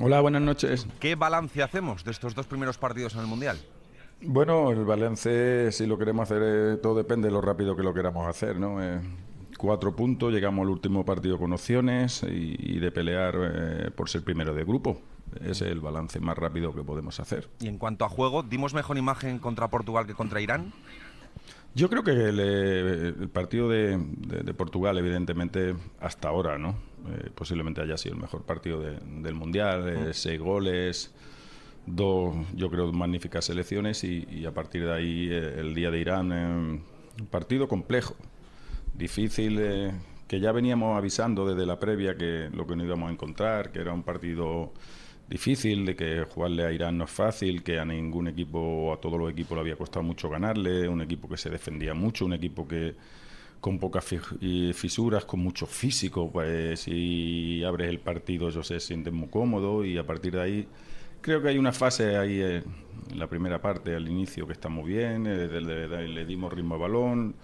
Hola, buenas noches. ¿Qué balance hacemos de estos dos primeros partidos en el Mundial? Bueno, el balance, si lo queremos hacer, eh, todo depende de lo rápido que lo queramos hacer, ¿no? Eh, cuatro puntos, llegamos al último partido con opciones y, de pelear eh, por ser primero de grupo. es el balance más rápido que podemos hacer. Y en cuanto a juego, ¿dimos mejor imagen contra Portugal que contra Irán? Yo creo que el, eh, partido de, de, Portugal, evidentemente, hasta ahora, ¿no? Eh, posiblemente haya sido el mejor partido del Mundial, eh, seis goles, dos, yo creo, magníficas selecciones y, a partir de ahí el día de Irán, un partido complejo, difícil, que ya veníamos avisando desde la previa que lo que no íbamos a encontrar, que era un partido difícil, de que jugarle a Irán no es fácil, que a ningún equipo, a todos los equipos le había costado mucho ganarle, un equipo que se defendía mucho, un equipo que con pocas fisuras, con mucho físico, pues si abres el partido yo se sienten muy cómodo y a partir de ahí creo que hay una fase ahí en la primera parte, al inicio, que está muy bien, eh, le, le dimos ritmo al balón,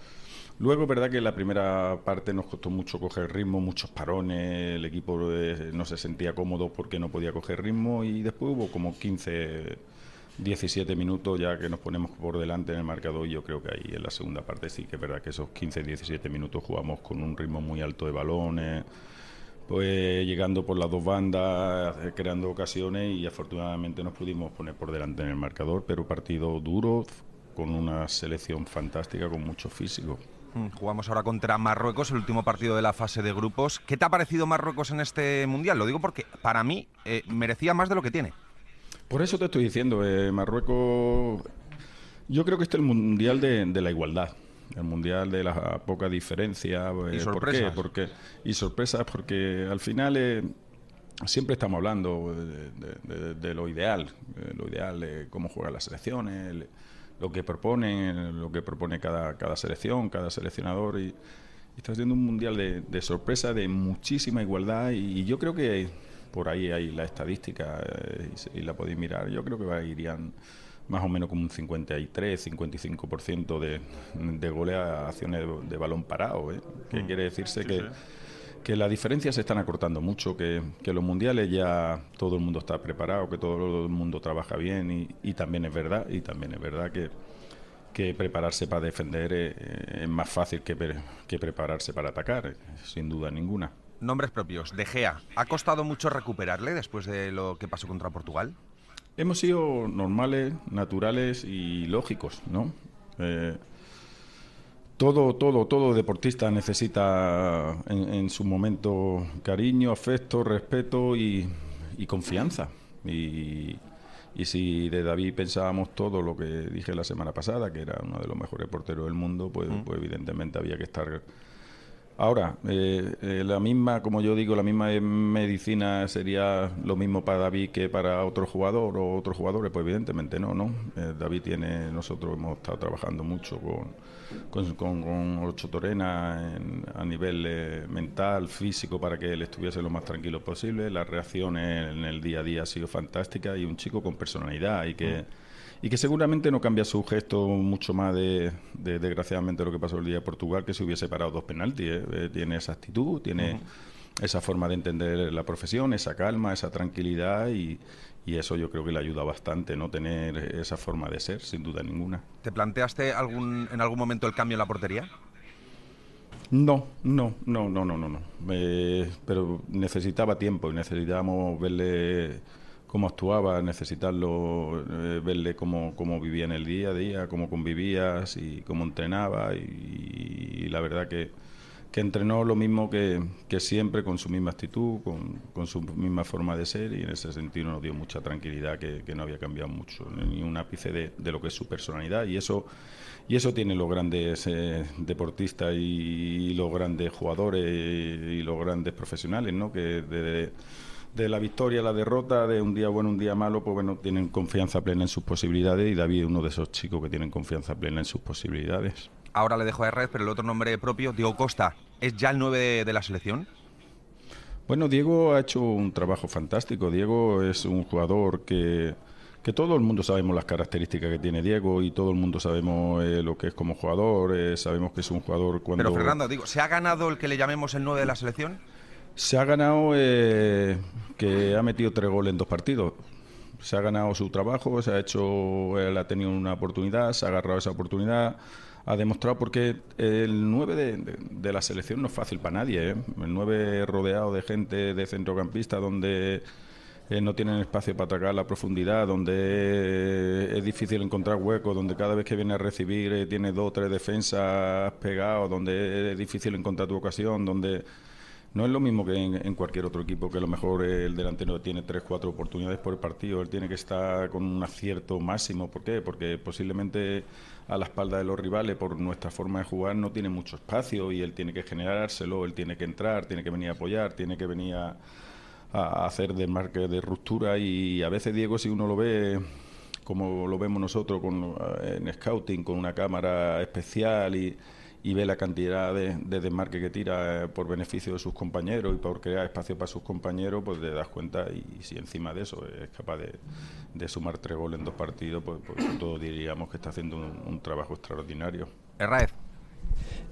Luego, verdad que la primera parte nos costó mucho coger ritmo, muchos parones, el equipo eh, no se sentía cómodo porque no podía coger ritmo y después hubo como 15, 17 minutos ya que nos ponemos por delante en el marcador y yo creo que ahí en la segunda parte sí que es verdad que esos 15, 17 minutos jugamos con un ritmo muy alto de balones pues llegando por las dos bandas, eh, creando ocasiones y afortunadamente nos pudimos poner por delante en el marcador, pero partido duro, con una selección fantástica, con mucho físico. Mm, jugamos ahora contra Marruecos, el último partido de la fase de grupos. ¿Qué te ha parecido Marruecos en este mundial? Lo digo porque para mí eh, merecía más de lo que tiene. Por eso te estoy diciendo, eh, Marruecos, yo creo que este es el mundial de, la igualdad el mundial de la poca diferencia. Eh, y sorpresas. Porque, y sorpresas porque al final siempre estamos hablando de, lo ideal, lo ideal, de cómo juegan las selecciones, lo que propone lo que propone cada, cada selección, cada seleccionador. Y, y está siendo un mundial de, de, sorpresa, de muchísima igualdad. Y, yo creo que por ahí hay la estadística eh, y, la podéis mirar. Yo creo que irían más o menos como un 53, 55% de, de acciones de, balón parado. ¿eh? Que mm. quiere decirse que que las diferencias se están acortando mucho, que, los mundiales ya todo el mundo está preparado, que todo el mundo trabaja bien y, también es verdad, y también es verdad que, prepararse para defender es, más fácil que, prepararse para atacar, sin duda ninguna. Nombres propios, De Gea, ¿ha costado mucho recuperarle después de lo que pasó contra Portugal? Hemos sido normales, naturales y lógicos, ¿no? Eh, todo, todo, todo deportista necesita eh, en, su momento cariño, afecto, respeto y, confianza. Y, si de David pensábamos todo lo que dije la semana pasada, que era uno de los mejores porteros del mundo, pues, mm. pues evidentemente había que estar Ahora, eh, eh, la misma, como yo digo, la misma medicina sería lo mismo para David que para otro jugador o otros jugadores, pues evidentemente no, ¿no? Eh, David tiene, nosotros hemos estado trabajando mucho con, con, con, Ocho Torena a nivel mental, físico, para que él estuviese lo más tranquilo posible. Las reacciones en el día a día ha sido fantástica y un chico con personalidad y que... Mm y que seguramente no cambia su gesto mucho más de, desgraciadamente lo que pasó el día de Portugal, que si hubiese parado dos penaltis. ¿eh? Eh, tiene esa actitud, tiene esa forma de entender la profesión, esa calma, esa tranquilidad y, eso yo creo que le ayuda bastante, ¿no? Tener esa forma de ser, sin duda ninguna. ¿Te planteaste algún, en algún momento el cambio en la portería? No, no, no, no, no, no. no. Eh, pero necesitaba tiempo y necesitábamos verle cómo actuaba, necesitarlo, eh, verle cómo, vivía en el día a día, cómo convivías y cómo entrenaba. Y, la verdad que, que, entrenó lo mismo que, que, siempre, con su misma actitud, con, su misma forma de ser. Y en ese sentido nos dio mucha tranquilidad que, no había cambiado mucho, ni un ápice de, de, lo que es su personalidad. Y eso, y eso tiene los grandes eh, deportistas y, los grandes jugadores y, los grandes profesionales, ¿no? Que de la victoria, la derrota, de un día bueno, un día malo, pues bueno, tienen confianza plena en sus posibilidades y David es uno de esos chicos que tienen confianza plena en sus posibilidades. Ahora le dejo a Red pero el otro nombre propio, Diego Costa, ¿es ya el 9 de, la selección? Bueno, Diego ha hecho un trabajo fantástico. Diego es un jugador que, que todo el mundo sabemos las características que tiene Diego y todo el mundo sabemos eh, lo que es como jugador, eh, sabemos que es un jugador cuando... Pero Fernando, digo, ¿se ha ganado el que le llamemos el 9 de la selección? Se ha ganado eh, que ha metido tres goles en dos partidos. Se ha ganado su trabajo, se ha hecho, él ha tenido una oportunidad, se ha agarrado esa oportunidad, ha demostrado porque el 9 de, de, la selección no es fácil para nadie. ¿eh? El 9 rodeado de gente de centrocampista donde eh, no tienen espacio para atacar la profundidad, donde es difícil encontrar huecos, donde cada vez que viene a recibir tiene dos o tres defensas pegados, donde es difícil encontrar tu ocasión, donde no es lo mismo que en, cualquier otro equipo, que a lo mejor el delantero tiene tres, cuatro oportunidades por el partido, él tiene que estar con un acierto máximo. ¿Por qué? Porque posiblemente a la espalda de los rivales, por nuestra forma de jugar, no tiene mucho espacio y él tiene que generárselo, él tiene que entrar, tiene que venir a apoyar, tiene que venir a, a hacer desmarque de ruptura y a veces, Diego, si uno lo ve como lo vemos nosotros con, eh, en scouting, con una cámara especial y y ve la cantidad de, de desmarque que tira eh, por beneficio de sus compañeros y por crear espacio para sus compañeros, pues te das cuenta y, si encima de eso es capaz de, sumar tres goles en dos partidos, pues, todo pues, todos diríamos que está haciendo un, trabajo extraordinario.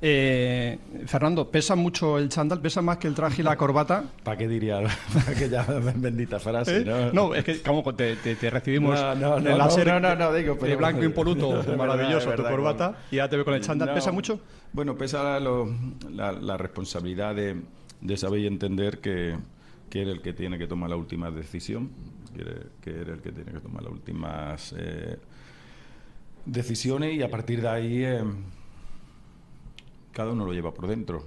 Eh, Fernando, ¿pesa mucho el chándal? ¿Pesa más que el traje y la corbata? ¿Para qué diría aquella bendita frase? ¿Eh? ¿no? no, es que como te, te, recibimos no, no, no, no, digo, pero, de blanco impoluto, maravilloso tu corbata, y ya te veo con el chándal. ¿Pesa mucho? Bueno, pesa la, responsabilidad de, saber y entender que, que eres el que tiene que tomar la última decisión, que eres, el que tiene que tomar las últimas eh, decisiones y a partir de ahí cada uno lo lleva por dentro.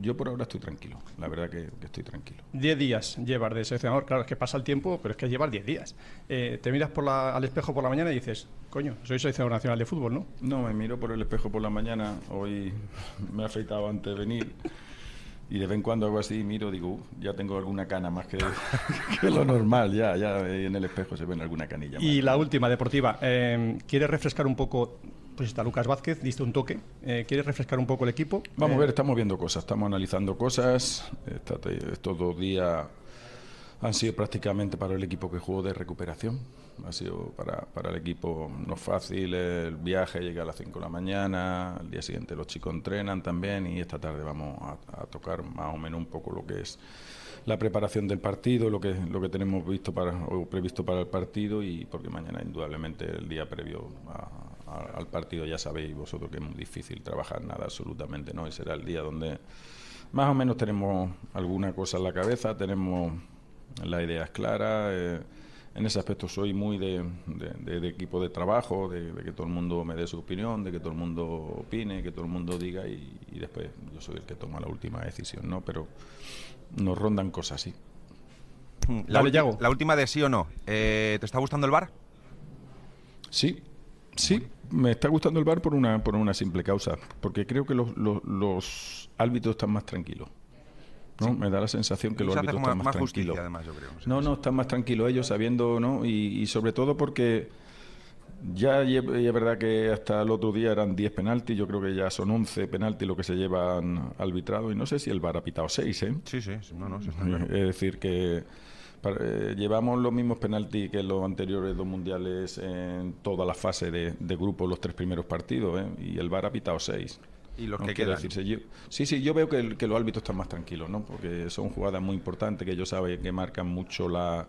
Yo por ahora estoy tranquilo, la verdad que, estoy tranquilo. Diez días llevar de seleccionador, claro, es que pasa el tiempo, pero es que llevar diez días. Eh, te miras al espejo por la mañana y dices, coño, soy seleccionador nacional de fútbol, ¿no? No, me miro por el espejo por la mañana, hoy me he afeitado antes de venir. Y de vez en cuando hago así y miro, digo, ya tengo alguna cana más que, lo normal, ya, ya en el espejo se ven alguna canilla. Más. Y la última, deportiva, eh, ...¿quiere refrescar un poco pues está Lucas Vázquez, diste un toque. ...¿quiere eh, ¿Quieres refrescar un poco el equipo? Vamos a eh, ver, estamos viendo cosas, estamos analizando cosas. estos dos días han sido prácticamente para el equipo que jugó de recuperación. Ha sido para, el equipo no fácil, el viaje llega a las 5 de la mañana, ...el día siguiente los chicos entrenan también y esta tarde vamos a, tocar más o menos un poco lo que es la preparación del partido, lo que, lo que tenemos visto para, previsto para el partido y porque mañana indudablemente el día previo a, al partido. Ya sabéis vosotros que es muy difícil trabajar nada absolutamente, ¿no? Y será el día donde más o menos tenemos alguna cosa en la cabeza, tenemos las ideas claras. Eh, en ese aspecto soy muy de, equipo de trabajo, de, que todo el mundo me dé su opinión, de que todo el mundo opine, que todo el mundo diga y, después yo soy el que toma la última decisión, ¿no? Pero nos rondan cosas así. La, la, última de sí o no. Eh, ¿Te está gustando el bar? Sí, Sí, me está gustando el bar por una, por una simple causa, porque creo que los, los, árbitros están más tranquilos. ¿no? Me da la sensación que los árbitros están más, tranquilos. no, no, están más tranquilos ellos sabiendo, ¿no? Y, sobre todo porque ya es verdad que hasta el otro día eran 10 penaltis, yo creo que ya son 11 penaltis lo que se llevan arbitrado y no sé si el VAR ha pitado 6, ¿eh? Sí, sí, no, no, se Es decir, que eh, llevamos los mismos penaltis que los anteriores dos mundiales en toda la fase de, de grupo, los tres primeros partidos, ¿eh? y el VAR ha pitado seis. Y los que quedan. Decirse, sí, sí, yo veo que, el, que, los árbitros están más tranquilos, ¿no? Porque son jugadas muy importantes que ellos saben que marcan mucho la,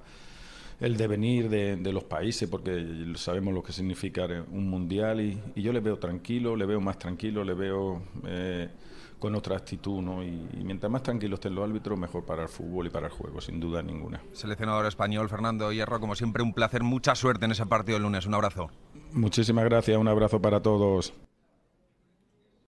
el devenir de, los países, porque sabemos lo que significa un mundial y, yo le veo tranquilo, le veo más tranquilo, le veo eh, con otra actitud, ¿no? Y, mientras más tranquilos estén los árbitros, mejor para el fútbol y para el juego, sin duda ninguna. Seleccionador español Fernando Hierro, como siempre, un placer, mucha suerte en ese partido el lunes. Un abrazo. Muchísimas gracias, un abrazo para todos.